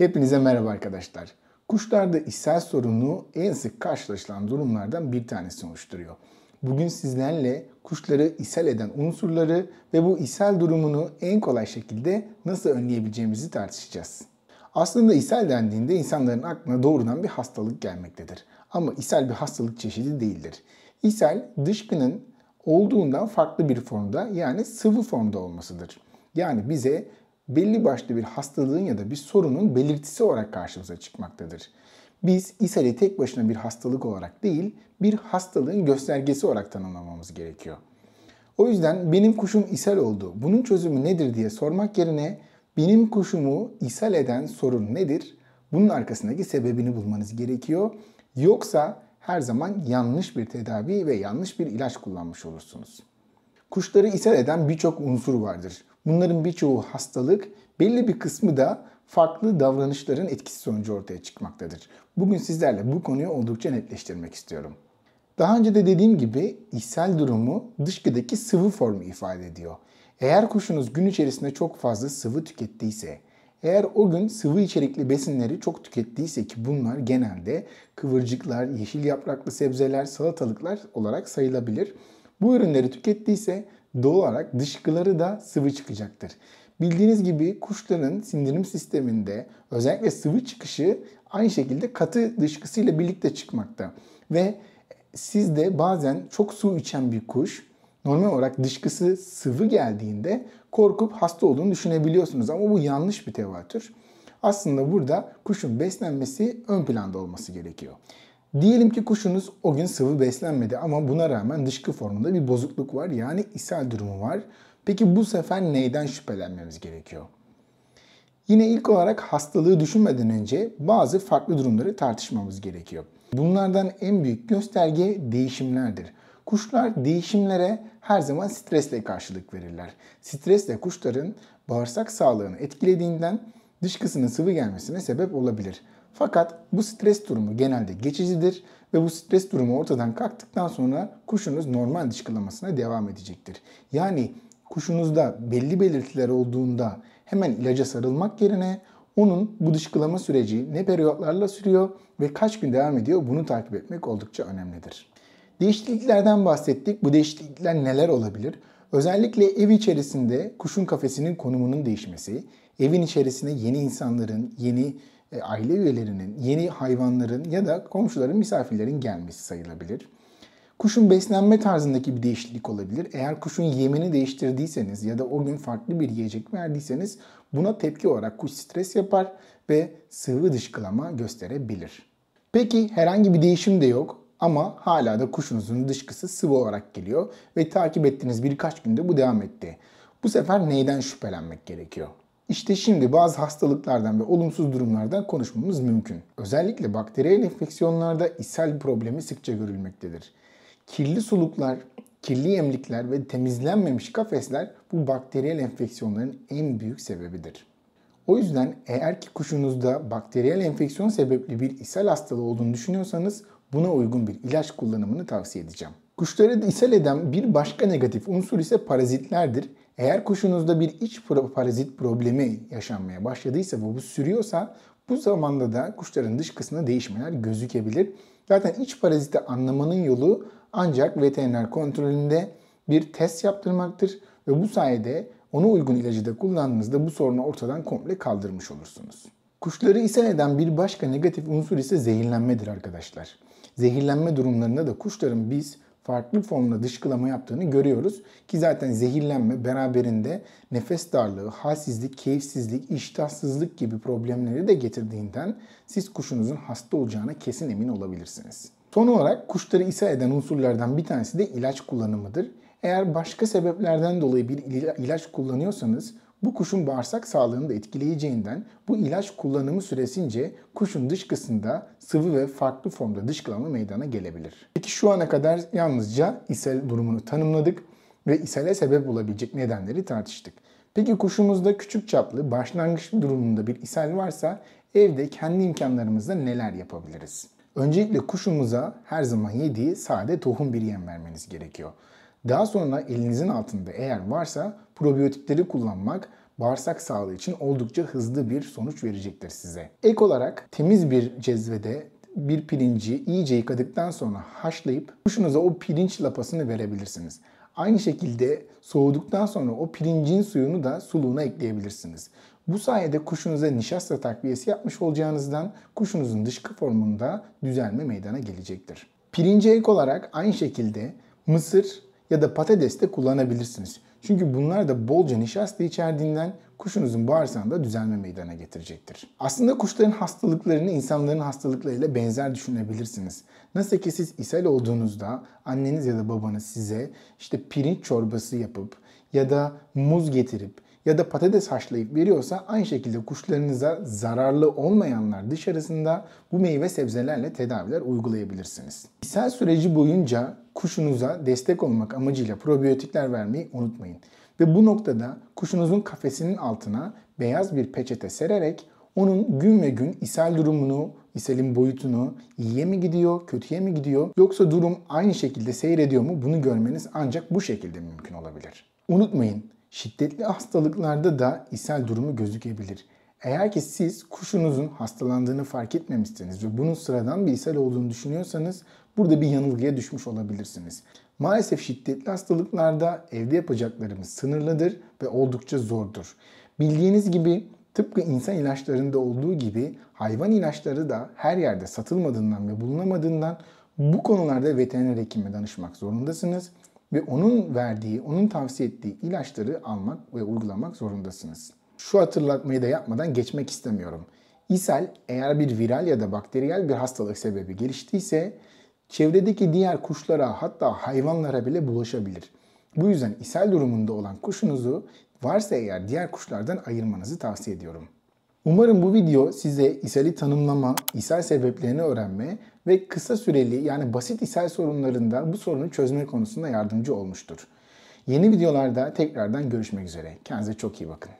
Hepinize merhaba arkadaşlar. Kuşlarda ishal sorunu en sık karşılaşılan durumlardan bir tanesi oluşturuyor. Bugün sizlerle kuşları ishal eden unsurları ve bu ishal durumunu en kolay şekilde nasıl önleyebileceğimizi tartışacağız. Aslında ishal dendiğinde insanların aklına doğrudan bir hastalık gelmektedir. Ama ishal bir hastalık çeşidi değildir. İshal dışkının olduğundan farklı bir formda yani sıvı formda olmasıdır. Yani bize belli başlı bir hastalığın ya da bir sorunun belirtisi olarak karşımıza çıkmaktadır. Biz ishali tek başına bir hastalık olarak değil, bir hastalığın göstergesi olarak tanımlamamız gerekiyor. O yüzden benim kuşum ishal oldu, bunun çözümü nedir diye sormak yerine benim kuşumu ishal eden sorun nedir? Bunun arkasındaki sebebini bulmanız gerekiyor. Yoksa her zaman yanlış bir tedavi ve yanlış bir ilaç kullanmış olursunuz. Kuşları ishal eden birçok unsur vardır. Bunların birçoğu hastalık, belli bir kısmı da farklı davranışların etkisi sonucu ortaya çıkmaktadır. Bugün sizlerle bu konuyu oldukça netleştirmek istiyorum. Daha önce de dediğim gibi ishal durumu dışkıdaki sıvı formu ifade ediyor. Eğer kuşunuz gün içerisinde çok fazla sıvı tükettiyse, eğer o gün sıvı içerikli besinleri çok tükettiyse ki bunlar genelde kıvırcıklar, yeşil yapraklı sebzeler, salatalıklar olarak sayılabilir. Bu ürünleri tükettiyse doğal olarak dışkıları da sıvı çıkacaktır. Bildiğiniz gibi kuşların sindirim sisteminde özellikle sıvı çıkışı aynı şekilde katı dışkısıyla birlikte çıkmakta. Ve siz de bazen çok su içen bir kuş normal olarak dışkısı sıvı geldiğinde korkup hasta olduğunu düşünebiliyorsunuz. Ama bu yanlış bir tevatür. Aslında burada kuşun beslenmesi ön planda olması gerekiyor. Diyelim ki kuşunuz o gün sıvı beslenmedi ama buna rağmen dışkı formunda bir bozukluk var yani ishal durumu var. Peki bu sefer neyden şüphelenmemiz gerekiyor? Yine ilk olarak hastalığı düşünmeden önce bazı farklı durumları tartışmamız gerekiyor. Bunlardan en büyük gösterge değişimlerdir. Kuşlar değişimlere her zaman stresle karşılık verirler. Stres de kuşların bağırsak sağlığını etkilediğinden dışkısının sıvı gelmesine sebep olabilir. Fakat bu stres durumu genelde geçicidir ve bu stres durumu ortadan kalktıktan sonra kuşunuz normal dışkılamasına devam edecektir. Yani kuşunuzda belli belirtiler olduğunda hemen ilaca sarılmak yerine onun bu dışkılama süreci ne periyotlarla sürüyor ve kaç gün devam ediyor bunu takip etmek oldukça önemlidir. Değişikliklerden bahsettik. Bu değişiklikler neler olabilir? Özellikle ev içerisinde kuşun kafesinin konumunun değişmesi, evin içerisine yeni insanların, yeni e, aile üyelerinin, yeni hayvanların ya da komşuların, misafirlerin gelmesi sayılabilir. Kuşun beslenme tarzındaki bir değişiklik olabilir. Eğer kuşun yemini değiştirdiyseniz ya da o gün farklı bir yiyecek verdiyseniz buna tepki olarak kuş stres yapar ve sıvı dışkılama gösterebilir. Peki herhangi bir değişim de yok ama hala da kuşunuzun dışkısı sıvı olarak geliyor ve takip ettiğiniz birkaç günde bu devam etti. Bu sefer neyden şüphelenmek gerekiyor? İşte şimdi bazı hastalıklardan ve olumsuz durumlardan konuşmamız mümkün. Özellikle bakteriyel enfeksiyonlarda ishal problemi sıkça görülmektedir. Kirli soluklar, kirli yemlikler ve temizlenmemiş kafesler bu bakteriyel enfeksiyonların en büyük sebebidir. O yüzden eğer ki kuşunuzda bakteriyel enfeksiyon sebepli bir ishal hastalığı olduğunu düşünüyorsanız buna uygun bir ilaç kullanımını tavsiye edeceğim. Kuşları ishal eden bir başka negatif unsur ise parazitlerdir eğer kuşunuzda bir iç parazit problemi yaşanmaya başladıysa ve bu sürüyorsa bu zamanda da kuşların dış kısmına değişmeler gözükebilir. Zaten iç paraziti anlamanın yolu ancak veteriner kontrolünde bir test yaptırmaktır ve bu sayede ona uygun ilacı da kullandığınızda bu sorunu ortadan komple kaldırmış olursunuz. Kuşları isen eden bir başka negatif unsur ise zehirlenmedir arkadaşlar. Zehirlenme durumlarında da kuşların biz farklı formla dışkılama yaptığını görüyoruz. Ki zaten zehirlenme beraberinde nefes darlığı, halsizlik, keyifsizlik, iştahsızlık gibi problemleri de getirdiğinden siz kuşunuzun hasta olacağına kesin emin olabilirsiniz. Son olarak kuşları isa eden unsurlardan bir tanesi de ilaç kullanımıdır. Eğer başka sebeplerden dolayı bir ilaç kullanıyorsanız bu kuşun bağırsak sağlığını da etkileyeceğinden bu ilaç kullanımı süresince kuşun dışkısında sıvı ve farklı formda dışkılama meydana gelebilir. Peki şu ana kadar yalnızca ishal durumunu tanımladık ve ishale sebep olabilecek nedenleri tartıştık. Peki kuşumuzda küçük çaplı başlangıç durumunda bir ishal varsa evde kendi imkanlarımızla neler yapabiliriz? Öncelikle kuşumuza her zaman yediği sade tohum bir yem vermeniz gerekiyor. Daha sonra elinizin altında eğer varsa probiyotikleri kullanmak bağırsak sağlığı için oldukça hızlı bir sonuç verecektir size. Ek olarak temiz bir cezvede bir pirinci iyice yıkadıktan sonra haşlayıp kuşunuza o pirinç lapasını verebilirsiniz. Aynı şekilde soğuduktan sonra o pirincin suyunu da suluğuna ekleyebilirsiniz. Bu sayede kuşunuza nişasta takviyesi yapmış olacağınızdan kuşunuzun dışkı formunda düzelme meydana gelecektir. Pirince ek olarak aynı şekilde mısır ya da patates de kullanabilirsiniz. Çünkü bunlar da bolca nişasta içerdiğinden kuşunuzun bağırsağında düzelme meydana getirecektir. Aslında kuşların hastalıklarını insanların hastalıklarıyla benzer düşünebilirsiniz. Nasıl ki siz ishal olduğunuzda anneniz ya da babanız size işte pirinç çorbası yapıp ya da muz getirip ya da patates haşlayıp veriyorsa aynı şekilde kuşlarınıza zararlı olmayanlar dışarısında bu meyve sebzelerle tedaviler uygulayabilirsiniz. İshal süreci boyunca kuşunuza destek olmak amacıyla probiyotikler vermeyi unutmayın. Ve bu noktada kuşunuzun kafesinin altına beyaz bir peçete sererek onun gün ve gün ishal durumunu, ishalin boyutunu, iyiye mi gidiyor, kötüye mi gidiyor yoksa durum aynı şekilde seyrediyor mu bunu görmeniz ancak bu şekilde mümkün olabilir. Unutmayın şiddetli hastalıklarda da ishal durumu gözükebilir. Eğer ki siz kuşunuzun hastalandığını fark etmemişseniz ve bunun sıradan bir ishal olduğunu düşünüyorsanız burada bir yanılgıya düşmüş olabilirsiniz. Maalesef şiddetli hastalıklarda evde yapacaklarımız sınırlıdır ve oldukça zordur. Bildiğiniz gibi tıpkı insan ilaçlarında olduğu gibi hayvan ilaçları da her yerde satılmadığından ve bulunamadığından bu konularda veteriner hekime danışmak zorundasınız ve onun verdiği, onun tavsiye ettiği ilaçları almak ve uygulamak zorundasınız şu hatırlatmayı da yapmadan geçmek istemiyorum. İsel eğer bir viral ya da bakteriyel bir hastalık sebebi geliştiyse çevredeki diğer kuşlara hatta hayvanlara bile bulaşabilir. Bu yüzden ishal durumunda olan kuşunuzu varsa eğer diğer kuşlardan ayırmanızı tavsiye ediyorum. Umarım bu video size ishali tanımlama, ishal sebeplerini öğrenme ve kısa süreli yani basit ishal sorunlarında bu sorunu çözme konusunda yardımcı olmuştur. Yeni videolarda tekrardan görüşmek üzere. Kendinize çok iyi bakın.